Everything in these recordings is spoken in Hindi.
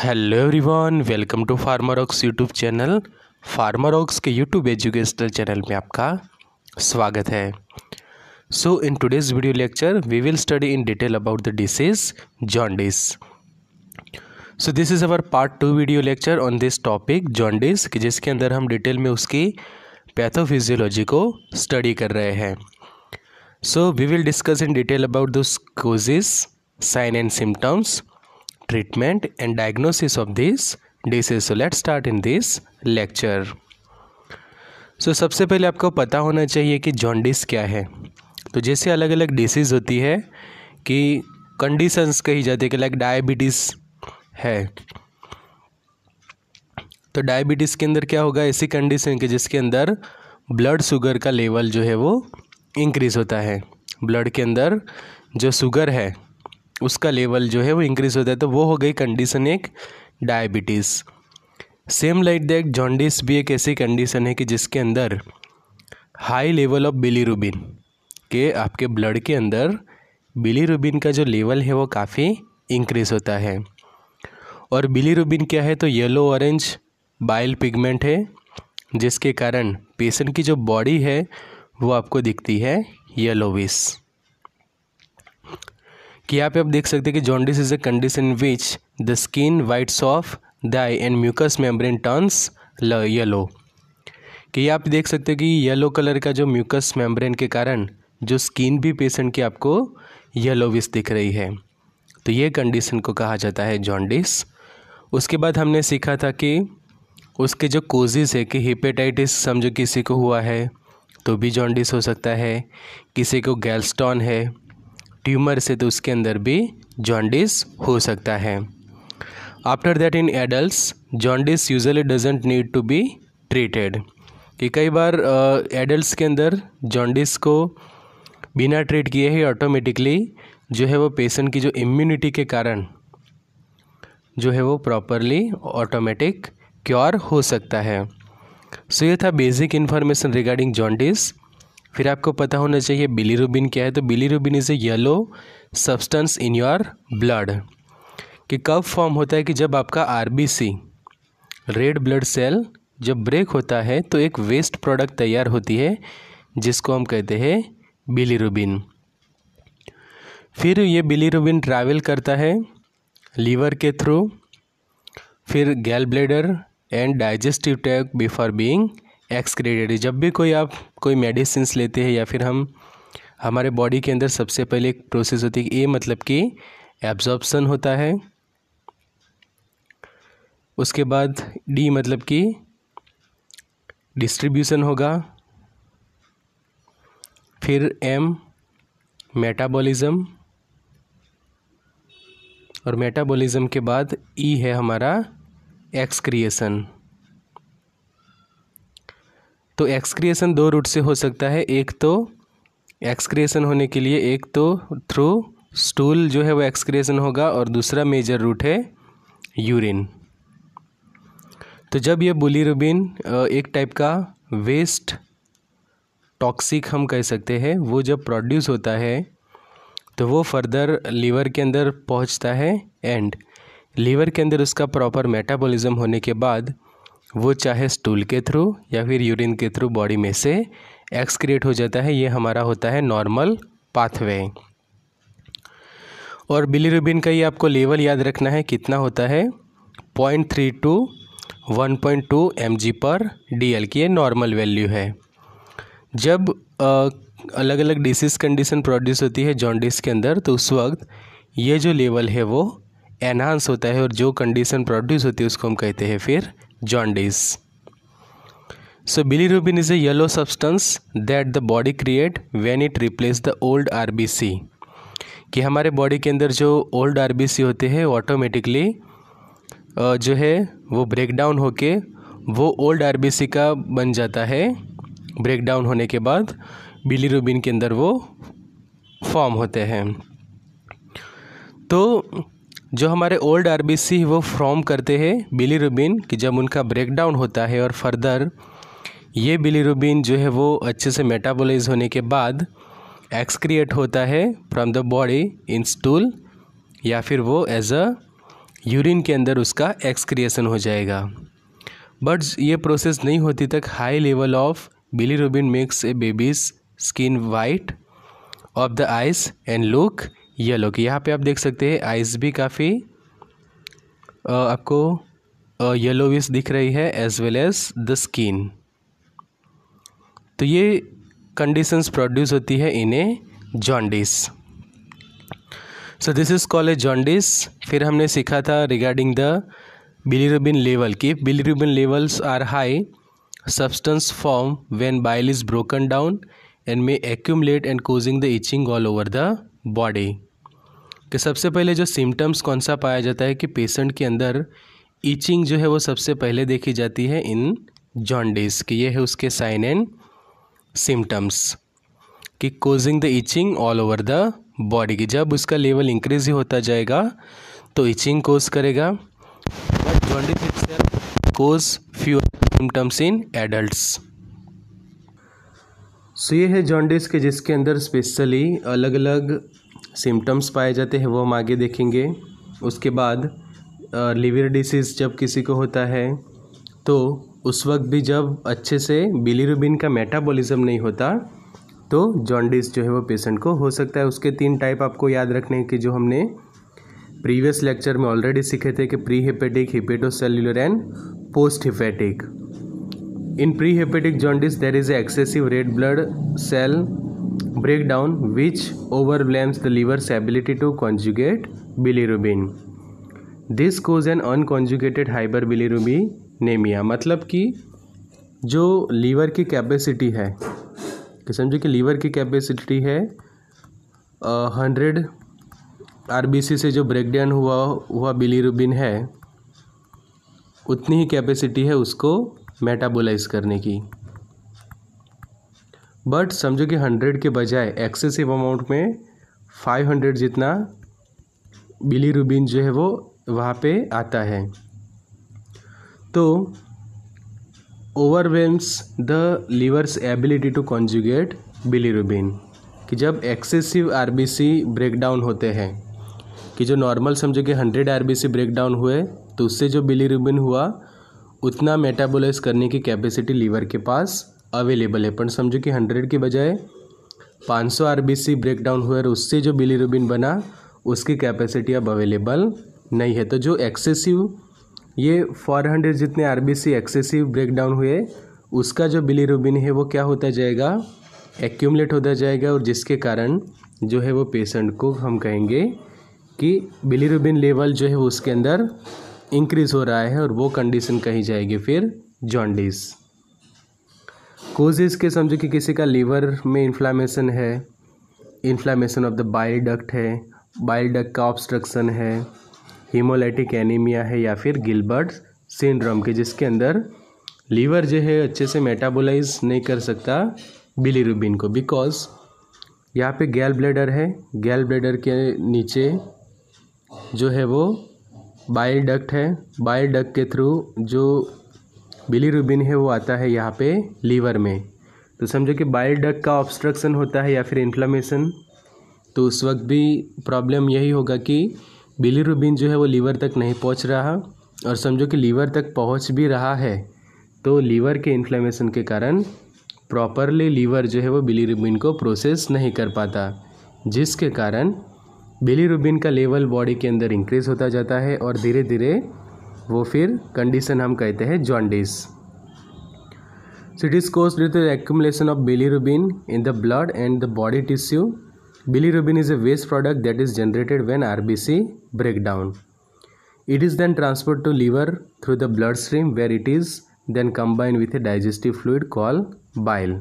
Hello everyone welcome to Farmer Ox YouTube channel Farmer Ox के यूट्यूब एजुकेशनल चैनल में आपका स्वागत है so in today's video lecture we will study in detail about the disease jaundice so this is our part two video lecture on this topic jaundice कि जिसके अंदर हम डिटेल में उसकी पैथोफिजियोलॉजी को स्टडी कर रहे हैं so we will discuss in detail about those causes sign and symptoms treatment and diagnosis of this disease so let's start in this lecture so so, सबसे पहले आपको पता होना चाहिए कि जॉन्डिस क्या है तो जैसे अलग अलग डिसीज़ होती है कि कंडीशंस कही जाती है कि लाइक डायबिटीज़ है तो डायबिटीज़ के अंदर क्या होगा ऐसी कंडीशन के जिसके अंदर ब्लड शुगर का लेवल जो है वो इंक्रीज़ होता है ब्लड के अंदर जो शुगर है उसका लेवल जो है वो इंक्रीज़ होता है तो वो हो गई कंडीशन एक diabetes same like that jaundice भी एक ऐसी कंडीशन है कि जिसके अंदर हाई लेवल ऑफ बिलीरुबिन के आपके ब्लड के अंदर बिलीरुबिन का जो लेवल है वो काफ़ी इंक्रीज़ होता है और बिलीरुबिन क्या है तो येलो ऑरेंज बाइल पिगमेंट है जिसके कारण पेशेंट की जो बॉडी है वो आपको दिखती है येलोविस कि यहाँ पे आप देख सकते हैं कि jaundice is a condition which the skin whites of the eye and mucus membrane turns yellow कि आप देख सकते हैं कि येलो कलर का जो म्यूकस मेम्ब्रेन के कारण जो स्किन भी पेशेंट की आपको येलो विश दिख रही है तो ये कंडीशन को कहा जाता है जॉन्डिस उसके बाद हमने सीखा था कि उसके जो कोजेज़ है कि हिपेटाइटिस समझो किसी को हुआ है तो भी जॉन्डिस हो सकता है किसी को गैलस्टॉन है ट्यूमर से तो उसके अंदर भी जॉन्डिस हो सकता है after that in adult jaundice usually doesn't need to be treated कि कई बार एडल्ट के अंदर जॉन्डिस को बिना ट्रीट किए ही ऑटोमेटिकली जो है वो पेशेंट की जो इम्यूनिटी के कारण जो है वो प्रॉपरली ऑटोमेटिक क्योर हो सकता है सो so, ये था बेसिक इन्फॉर्मेशन रिगार्डिंग जॉन्डिस फिर आपको पता होना चाहिए बिलीरुबिन क्या है तो bilirubin is a yellow substance in your blood कि कब फॉर्म होता है कि जब आपका आर रेड ब्लड सेल जब ब्रेक होता है तो एक वेस्ट प्रोडक्ट तैयार होती है जिसको हम कहते हैं बिलीरुबिन फिर ये बिलीरुबिन ट्रैवल करता है लीवर के थ्रू फिर gall bladder and digestive tract before being excreted जब भी कोई आप कोई मेडिसिन लेते हैं या फिर हम हमारे बॉडी के अंदर सबसे पहले एक प्रोसेस होती है ए मतलब कि एब्जॉर्बसन होता है उसके बाद डी मतलब कि डिस्ट्रीब्यूशन होगा फिर एम मेटाबॉलिज़्म और मेटाबॉलिज़्म के बाद ई e है हमारा एक्सक्रिएशन तो एक्सक्रिएशन दो रूट से हो सकता है एक तो एक्सक्रिएशन होने के लिए एक तो थ्रू स्टूल जो है वो एक्सक्रिएशन होगा और दूसरा मेजर रूट है यूरिन तो जब ये बुलिरुबिन एक टाइप का वेस्ट टॉक्सिक हम कह सकते हैं वो जब प्रोड्यूस होता है तो वो फर्दर लीवर के अंदर पहुंचता है एंड लीवर के अंदर उसका प्रॉपर मेटाबॉलिज्म होने के बाद वो चाहे स्टूल के थ्रू या फिर यूरिन के थ्रू बॉडी में से एक्सक्रिएट हो जाता है ये हमारा होता है नॉर्मल पाथवे और बिलीरुबिन का ये आपको लेवल याद रखना है कितना होता है point three two one point two M G per D L की ये नॉर्मल वैल्यू है जब आ, अलग अलग डिसीज कंडीशन प्रोड्यूस होती है जॉन्डिस के अंदर तो उस वक्त ये जो लेवल है वो एनहांस होता है और जो कंडीशन प्रोड्यूस होती है उसको हम कहते हैं फिर jaundice rubin is a yellow substance that the body create body it replace the old R B C कि हमारे बॉडी के अंदर जो ओल्ड आर होते हैं ऑटोमेटिकली जो है वो ब्रेक डाउन होके वो ओल्ड आर का बन जाता है ब्रेक डाउन होने के बाद बिली रूबिन के अंदर वो फॉर्म होते हैं तो जो हमारे ओल्ड आर वो फॉर्म करते हैं बिली रूबिन कि जब उनका ब्रेकडाउन होता है और फर्दर ये बिली रूबिन जो है वो अच्छे से मेटाबोलाइज होने के बाद एक्सक्रिएट होता है from the body in stool या फिर वो एज अ यूरिन के अंदर उसका एक्सक्रिएशन हो जाएगा बट ये प्रोसेस नहीं होती तक high level of bilirubin makes a baby's skin white of the eyes and look ये लोग यहाँ पे आप देख सकते हैं आइस भी काफ़ी आपको येलो विस दिख रही है as well as the skin तो ये कंडीशंस प्रोड्यूस होती है in a jaundice so this is call a jaundice फिर हमने सीखा था रिगार्डिंग द बिलीरुबिन लेवल की bilirubin levels are high substance form when bile is broken down and may accumulate and causing the itching all over the body कि सबसे पहले जो सिम्टम्स कौन सा पाया जाता है कि पेशेंट के अंदर ईचिंग जो है वो सबसे पहले देखी जाती है इन जॉन्डिस कि ये है उसके साइन एंड सिम्टम्स कि causing the itching all over the body की जब उसका लेवल इंक्रीज ही होता जाएगा तो ईचिंग कोज करेगा but jaundice cause few symptoms in adults so ये है जॉन्डिस के जिसके अंदर स्पेशली अलग अलग सिम्टम्स पाए जाते हैं वो हम आगे देखेंगे उसके बाद लिवर डिसीज़ जब किसी को होता है तो उस वक्त भी जब अच्छे से बिलीरुबिन का मेटाबॉलिज्म नहीं होता तो जॉन्डिस जो है वो पेशेंट को हो सकता है उसके तीन टाइप आपको याद रखने कि जो हमने प्रीवियस लेक्चर में ऑलरेडी सीखे थे कि pre hepatic hepatocellular and post hepatic in pre hepatic jaundice there is excessive red blood cell break down which overwhelms the liver's ability to conjugate bilirubin this cause an unconjugated hyperbilirubinemia मतलब कि जो लीवर की कैपेसिटी है कि समझो कि लीवर की कैपेसिटी है हंड्रेड आरबीसी से जो ब्रेकडाउन हुआ हुआ बिलीरुबिन है उतनी ही कैपेसिटी है उसको मेटाबोलाइज करने की बट समझो कि हंड्रेड के बजाय एक्सेसिव अमाउंट में फाइव हंड्रेड जितना बिली रूबिन जो है वो वहाँ पे आता है तो overwhelms the liver's ability to conjugate bilirubin कि जब excessive R B break breakdown होते हैं कि जो नॉर्मल समझो कि hundred R B C break down हुए तो उससे जो बिली रूबिन हुआ उतना मेटाबोलाइज करने की कैपेसिटी लीवर के पास अवेलेबल है पर समझो कि हंड्रेड के बजाय पाँच सौ R B C break down हुआ और उससे जो बिली रूबिन बना उसकी कैपेसिटी अब अवेलेबल नहीं है तो जो एक्सेसिव ये फोर हंड्रेड जितने R B C excessive break down हुए उसका जो बिली रूबिन है वो क्या होता जाएगा एक्यूमलेट होता जाएगा और जिसके कारण जो है वो पेशेंट को हम कहेंगे कि बिलीरुबिन लेवल जो है उसके अंदर इंक्रीज़ हो रहा है और वो कंडीशन कही जाएगी फिर जॉन्डिस कोजेज के समझो कि किसी का लीवर में इन्फ्लामेशन है inflammation of the bile duct है बाइल डक्ट का ऑब्स्ट्रक्शन है हीमोलाइटिक एनीमिया है या फिर गिलबर्ट सिंड्रोम के जिसके अंदर लीवर जो है अच्छे से मेटाबोलाइज नहीं कर सकता बिलीरुबिन को बिकॉज यहाँ पे गैल ब्लेडर है गैल ब्लेडर के नीचे जो है वो बाइल डक्ट है बाइल डक्ट के थ्रू जो बिलीरुबिन है वो आता है यहाँ पे लीवर में तो समझो कि बाइल डक का ऑब्स्ट्रक्शन होता है या फिर इन्फ्लामेशन तो उस वक्त भी प्रॉब्लम यही होगा कि बिलीरुबिन जो है वो लीवर तक नहीं पहुँच रहा और समझो कि लीवर तक पहुँच भी रहा है तो लीवर के इन्फ्लामेशन के कारण प्रॉपरली लीवर जो है वो बिलीरुबिन को प्रोसेस नहीं कर पाता जिसके कारण बिलीरुबिन का लेवल बॉडी के अंदर इंक्रीज़ होता जाता है और धीरे धीरे वो फिर कंडीशन हम कहते हैं jaundice cities cause due to accumulation of bilirubin in the blood and the body tissue bilirubin is a waste product that is generated when R B C break down it is then transport to liver through the blood stream where it is then combine with a digestive fluid call bile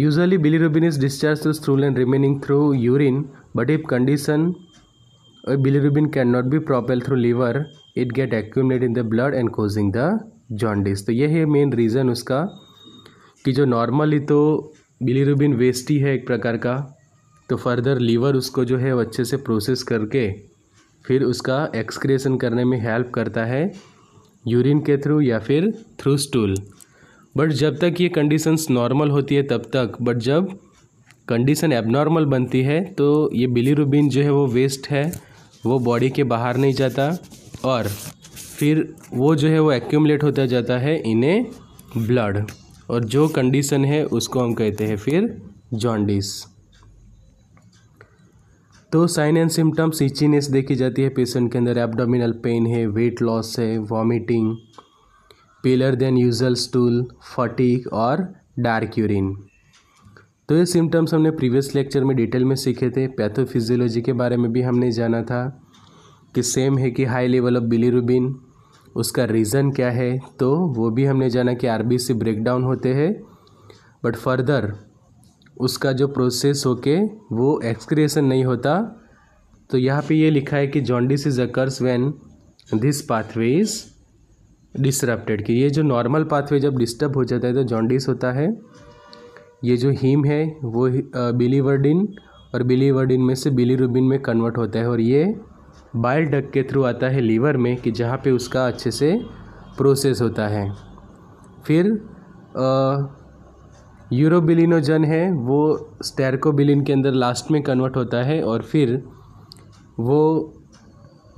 usually bilirubin is discharge through stool and remaining through urine but if condition bilirubin cannot be propelled through liver it get accumulated in the blood and causing the jaundice तो ये है main reason उसका कि जो normally तो bilirubin waste ही है एक प्रकार का तो further liver उसको जो है अच्छे से process करके फिर उसका excretion करने में help करता है urine के through या फिर through stool but जब तक ये conditions normal होती है तब तक but जब कंडीशन एबनॉर्मल बनती है तो ये बिलीरुबिन जो है वो वेस्ट है वो बॉडी के बाहर नहीं जाता और फिर वो जो है वो एक्यूमलेट होता जाता है इन ए ब्लड और जो कंडीशन है उसको हम कहते हैं फिर जॉन्डिस तो साइन एंड सिम्टम्स इचीनेस देखी जाती है पेशेंट के अंदर एब्डोमिनल पेन है वेट लॉस है vomiting paler than usual stool fatigue और डार्क यूरिन तो ये सिम्टम्स हमने प्रीवियस लेक्चर में डिटेल में सीखे थे पैथोफिजियोलॉजी के बारे में भी हमने जाना था कि सेम है कि हाई लेवल ऑफ बिलीरुबिन उसका रीज़न क्या है तो वो भी हमने जाना कि आर बी सी डाउन होते हैं बट फर्दर उसका जो प्रोसेस होके वो एक्सक्रिएशन नहीं होता तो यहाँ पे ये लिखा है कि jaundice is occurs when this pathway is disrupted कि ये जो नॉर्मल पाथवे जब डिस्टर्ब हो जाता है तो जॉन्डिस होता है ये जो हीम है वो बिलीवर्डिन और बिलीवर्डिन में से बिलीरुबिन में कन्वर्ट होता है और ये बाइल डक के थ्रू आता है लीवर में कि जहाँ पे उसका अच्छे से प्रोसेस होता है फिर यूरोबिलिनोजन है वो स्टेरकोबिलिन के अंदर लास्ट में कन्वर्ट होता है और फिर वो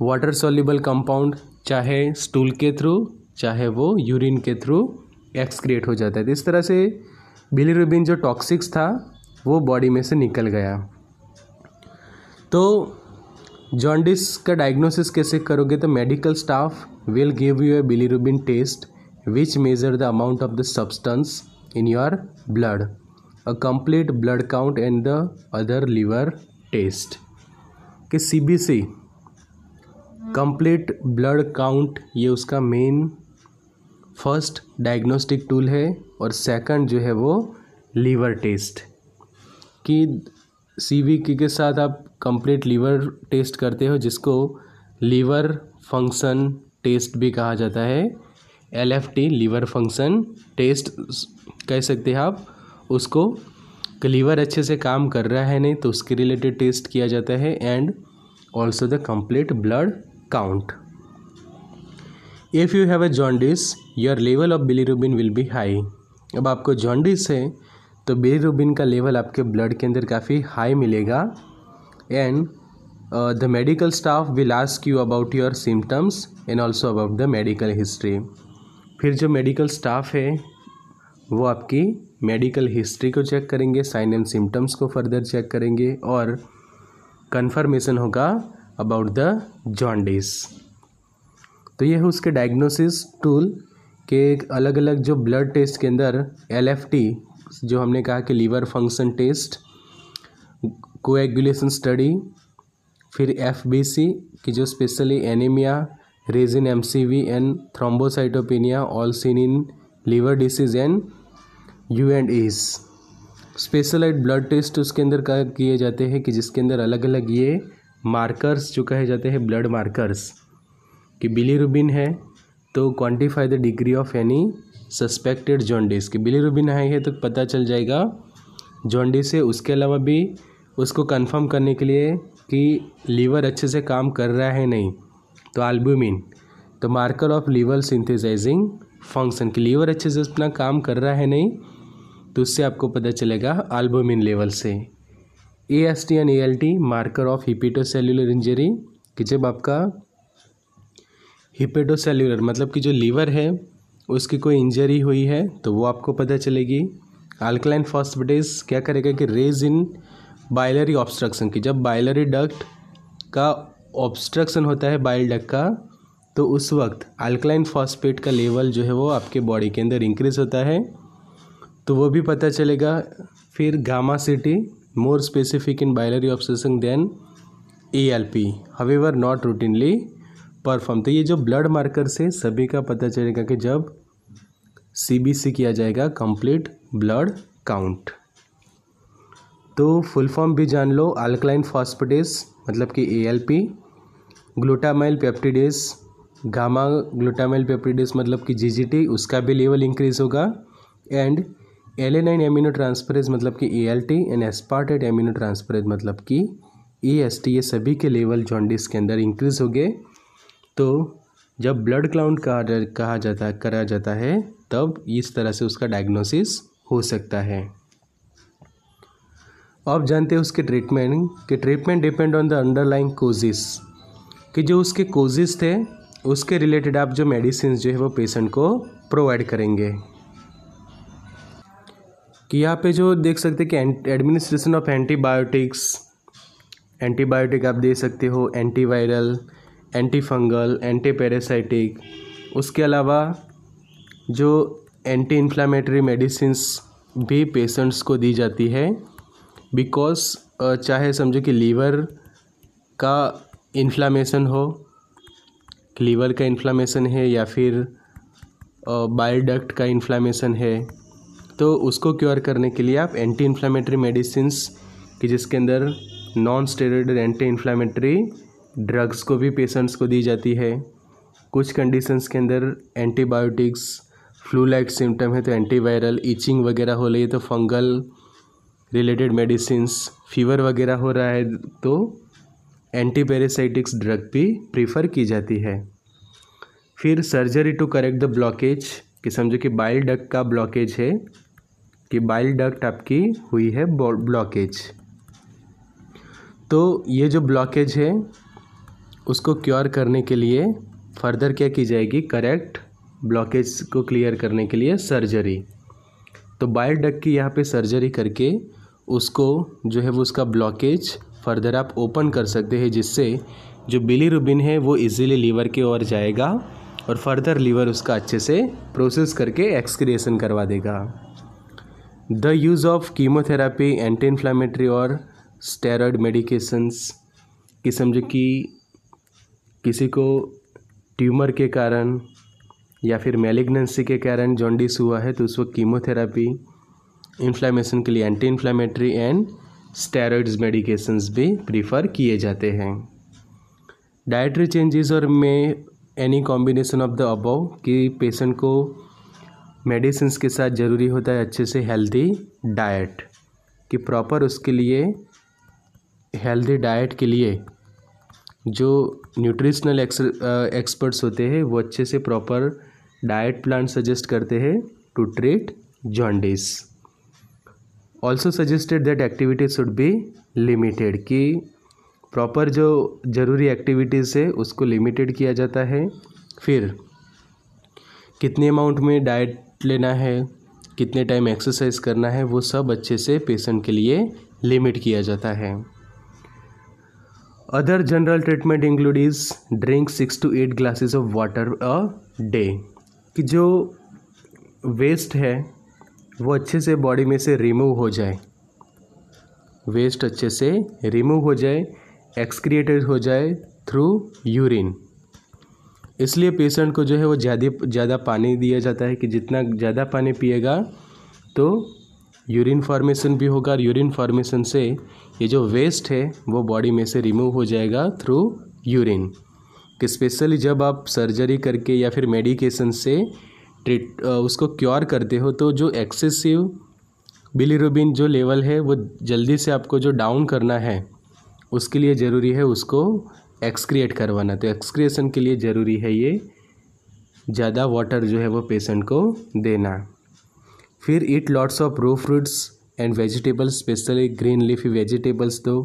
वाटर सोल्यूबल कंपाउंड चाहे स्टूल के थ्रू चाहे वो यूरिन के थ्रू एक्सक्रिएट हो जाता है तो इस तरह से बिलीरुबिन जो टॉक्सिक्स था वो बॉडी में से निकल गया तो जॉन्डिस का डायग्नोसिस कैसे करोगे तो medical staff will give you a bilirubin test which measure the amount of the substance in your blood a complete blood count and the other liver test कि C B C complete blood count ये उसका मेन फर्स्ट डायग्नोस्टिक टूल है और सेकंड जो है वो लीवर टेस्ट कि सी के साथ आप कंप्लीट लीवर टेस्ट करते हो जिसको लीवर फंक्शन टेस्ट भी कहा जाता है L F T liver function test कह सकते हैं आप उसको लीवर अच्छे से काम कर रहा है नहीं तो उसके रिलेटेड टेस्ट किया जाता है and also the complete blood count if you have a jaundice your level of bilirubin will be high अब आपको जॉन्डिस है तो बेरोबिन का लेवल आपके ब्लड के अंदर काफ़ी हाई मिलेगा and the medical staff will ask you about your symptoms and also about the medical history फिर जो मेडिकल स्टाफ है वो आपकी मेडिकल हिस्ट्री को चेक करेंगे साइन एंड सिम्टम्स को फर्दर चेक करेंगे और कन्फर्मेशन होगा अबाउट द जॉन्डिस तो यह है उसके डायग्नोसिस टूल के अलग अलग जो ब्लड टेस्ट के अंदर एल जो हमने कहा कि liver function test coagulation study फिर एफ की जो specially anaemia raised M C V and thrombocytopenia all seen in liver disease and U and Es specialised blood test उसके अंदर किए जाते हैं कि जिसके अंदर अलग अलग ये मार्कर्स जो कहे जाते हैं ब्लड मार्कर्स कि बिलीरुबिन है तो quantify the degree of any suspected jaundice की रूबिन आई है तो पता चल जाएगा जॉन्डिस है उसके अलावा भी उसको कंफर्म करने के लिए कि लीवर अच्छे से काम कर रहा है नहीं तो आल्ब्यूमिन तो marker of liver synthesising function कि लीवर अच्छे से अपना काम कर रहा है नहीं तो उससे आपको पता चलेगा आल्बुमिन लेवल से A S T and A L T marker of cellular injury कि जब आपका हिपेडोसेल्यूलर मतलब कि जो लीवर है उसकी कोई इंजरी हुई है तो वो आपको पता चलेगी अल्कलाइन फॉस्फेटेस क्या करेगा कि रेज इन बाइलरी ऑब्स्ट्रक्शन की जब बाइलरी डक्ट का ऑब्स्ट्रक्शन होता है बाइल डक्ट का तो उस वक्त अल्कलाइन फॉस्फेट का लेवल जो है वो आपके बॉडी के अंदर इंक्रीज होता है तो वो भी पता चलेगा फिर gamma city more specific in biliary obstruction than E L P however not routinely perform तो ये जो ब्लड मार्कर से सभी का पता चलेगा कि जब सीबीसी किया जाएगा कंप्लीट ब्लड काउंट तो फुल फॉर्म भी जान लो अल्कलाइन फॉस्पिटिस मतलब कि ALP glutamyl peptidase gamma glutamyl peptidase मतलब कि जीजीटी उसका भी लेवल इंक्रीज होगा and alanine amino transferase मतलब कि ALT and aspartate amino transferase मतलब कि टी e ये सभी के लेवल जॉन्डिस के अंदर इंक्रीज हो गए तो जब ब्लड क्लाउंट कहा कहा जाता करा जाता है तब इस तरह से उसका डायग्नोसिस हो सकता है अब जानते हैं उसके ट्रीटमेंट कि treatment depend on the underlying causes कि जो उसके कोजिस थे उसके रिलेटेड आप जो मेडिसिन जो है वो पेशेंट को प्रोवाइड करेंगे कि यहाँ पे जो देख सकते हैं कि एडमिनिस्ट्रेशन ऑफ एंटीबायोटिक्स एंटीबायोटिक आप दे सकते हो antiviral anti fungal anti parasitic उसके अलावा जो एंटी इन्फ्लामेटरी मेडिसिन्स भी पेशेंट्स को दी जाती है बिकॉज चाहे समझो कि लीवर का इन्फ्लामेशन हो लीवर का इन्फ्लामेशन है या फिर बाइल डक्ट का इन्फ्लामेशन है तो उसको क्योर करने के लिए आप एंटी इन्फ्लामेटरी मेडिसिन्स कि जिसके अंदर non steroid anti inflammatory drugs को भी पेशेंट्स को दी जाती है कुछ कंडीशंस के अंदर एंटीबायोटिक्स फ्लू लाइक सिम्टम है तो एंटीवायरल इचिंग वगैरह हो रही है तो फंगल रिलेटेड मेडिसिन्स फीवर वगैरह हो रहा है तो एंटी ड्रग भी प्रीफर की जाती है फिर surgery to correct the blockage कि समझो कि बाइल डक का ब्लॉकेज है कि बाइल डक्ट आपकी हुई है ब्लॉकेज तो ये जो ब्लॉकेज है उसको क्योर करने के लिए फर्दर क्या की जाएगी करेक्ट ब्लॉकेज को क्लियर करने के लिए सर्जरी तो बाइल डक की यहाँ पे सर्जरी करके उसको जो है वो उसका ब्लॉकेज फर्दर आप ओपन कर सकते हैं जिससे जो बिली रुबिन है वो इजीली लीवर की ओर जाएगा और फर्दर लीवर उसका अच्छे से प्रोसेस करके एक्सक्रिएशन करवा देगा the use of chemotherapy anti inflammatory और स्टेरॉयड मेडिकेशंस किस्म जो कि किसी को ट्यूमर के कारण या फिर मेलिग्नेंसी के कारण जॉन्डिस हुआ है तो उस वक्त कीमोथेरापी इन्फ्लामेशन के लिए anti inflammatory and steroids medications भी प्रीफर किए जाते हैं डाइटरी चेंजेस और में any combination of the above कि पेशेंट को मेडिसिन के साथ ज़रूरी होता है अच्छे से हेल्दी डाइट कि प्रॉपर उसके लिए हेल्दी डाइट के लिए जो न्यूट्रिशनल एक्सपर्ट्स uh, होते हैं वो अच्छे से प्रॉपर डाइट प्लान सजेस्ट करते हैं to treat jaundice also suggested that activities should be limited कि प्रॉपर जो ज़रूरी एक्टिविटीज़ है उसको लिमिटेड किया जाता है फिर कितने अमाउंट में डाइट लेना है कितने टाइम एक्सरसाइज करना है वो सब अच्छे से पेशेंट के लिए लिमिट किया जाता है other general treatment include is drink six to eight glasses of water a day कि जो वेस्ट है वो अच्छे से बॉडी में से रिमूव हो जाए वेस्ट अच्छे से रिमूव हो जाए एक्सक्रिएटेड हो जाए थ्रू यूरिन इसलिए पेशेंट को जो है वो ज़्यादा ज़्यादा पानी दिया जाता है कि जितना ज़्यादा पानी पिएगा तो यूरिन फॉर्मेशन भी होगा और यूरिन फॉर्मेशन से ये जो वेस्ट है वो बॉडी में से रिमूव हो जाएगा थ्रू यूरिन कि स्पेशली जब आप सर्जरी करके या फिर मेडिकेशन से ट्रीट उसको क्योर करते हो तो जो एक्सेसिव बिलीरोबिन जो लेवल है वो जल्दी से आपको जो डाउन करना है उसके लिए ज़रूरी है उसको एक्सक्रिएट करवाना तो एक्सक्रिएशन के लिए ज़रूरी है ये ज़्यादा वाटर जो है वो पेशेंट को देना फिर eat lots of raw fruits and vegetables specially green leafy vegetables दो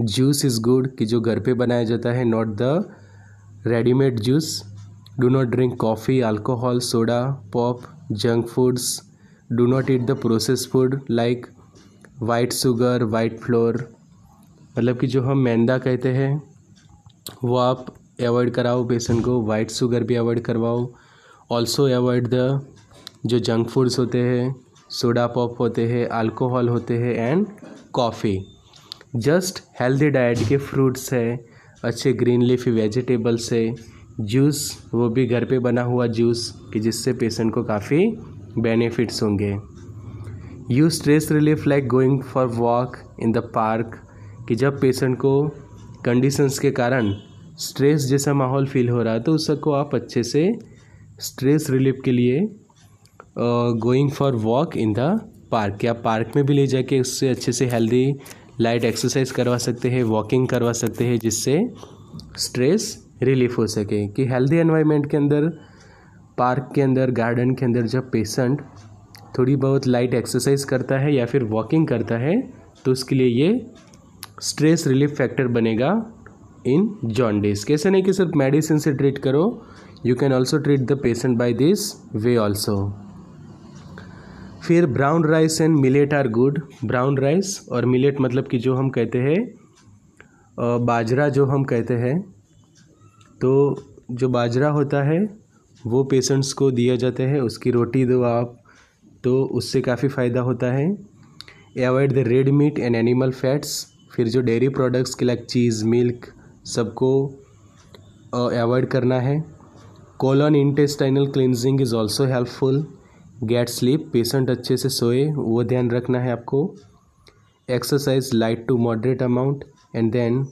जूस इज़ गुड कि जो घर पे बनाया जाता है not the readymade juice do not drink coffee alcohol soda pop junk foods do not eat the process food like white sugar white flour मतलब कि जो हम मैंदा कहते हैं वो आप अवॉइड कराओ पेशेंट को वाइट शुगर भी अवॉइड करवाओ ऑल्सो अवॉइड द जो जंक फूड्स होते हैं सोडा पॉप होते हैं अल्कोहल होते हैं and coffee just healthy diet के फ्रूट्स है अच्छे ग्रीन लीफी वेजिटेबल्स है जूस वो भी घर पे बना हुआ जूस कि जिससे पेशेंट को काफ़ी बेनिफिट्स होंगे you stress relief like going for walk in the park कि जब पेशेंट को कंडीशंस के कारण स्ट्रेस जैसा माहौल फील हो रहा है तो उस सबको आप अच्छे से स्ट्रेस रिलीफ के लिए going for walk in the park या पार्क में भी ले जाके उससे अच्छे से हेल्दी लाइट एक्सरसाइज करवा सकते हैं वॉकिंग करवा सकते हैं जिससे स्ट्रेस रिलीफ हो सके कि हेल्दी एनवायरनमेंट के अंदर पार्क के अंदर गार्डन के अंदर जब पेशेंट थोड़ी बहुत लाइट एक्सरसाइज करता है या फिर वॉकिंग करता है तो उसके लिए ये स्ट्रेस रिलीफ फैक्टर बनेगा इन जॉन्डिस कैसे नहीं कि सिर्फ मेडिसिन से ट्रीट करो you can also treat the patient by this way also फिर brown rice and millet are good brown rice और मिलेट मतलब कि जो हम कहते हैं बाजरा जो हम कहते हैं तो जो बाजरा होता है वो पेशेंट्स को दिया जाता है उसकी रोटी दो आप तो उससे काफ़ी फ़ायदा होता है avoid the red meat and animal fats फिर जो डेयरी प्रोडक्ट्स के लाइक चीज़ मिल्क सबको अवॉइड करना है colon intestinal cleansing is also helpful get sleep patient अच्छे से सोए वो ध्यान रखना है आपको exercise light to moderate amount and then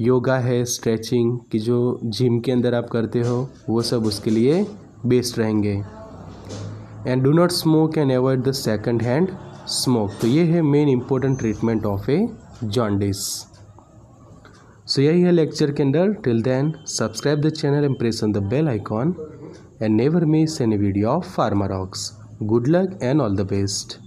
yoga है स्ट्रेचिंग कि जो जिम के अंदर आप करते हो वो सब उसके लिए बेस्ट रहेंगे and do not smoke and avoid the second hand smoke तो ये है main important treatment of a jaundice so यही है लेक्चर के अंदर till then subscribe the channel and press on the bell icon and never miss any video of Farmer Ox. Good luck and all the best.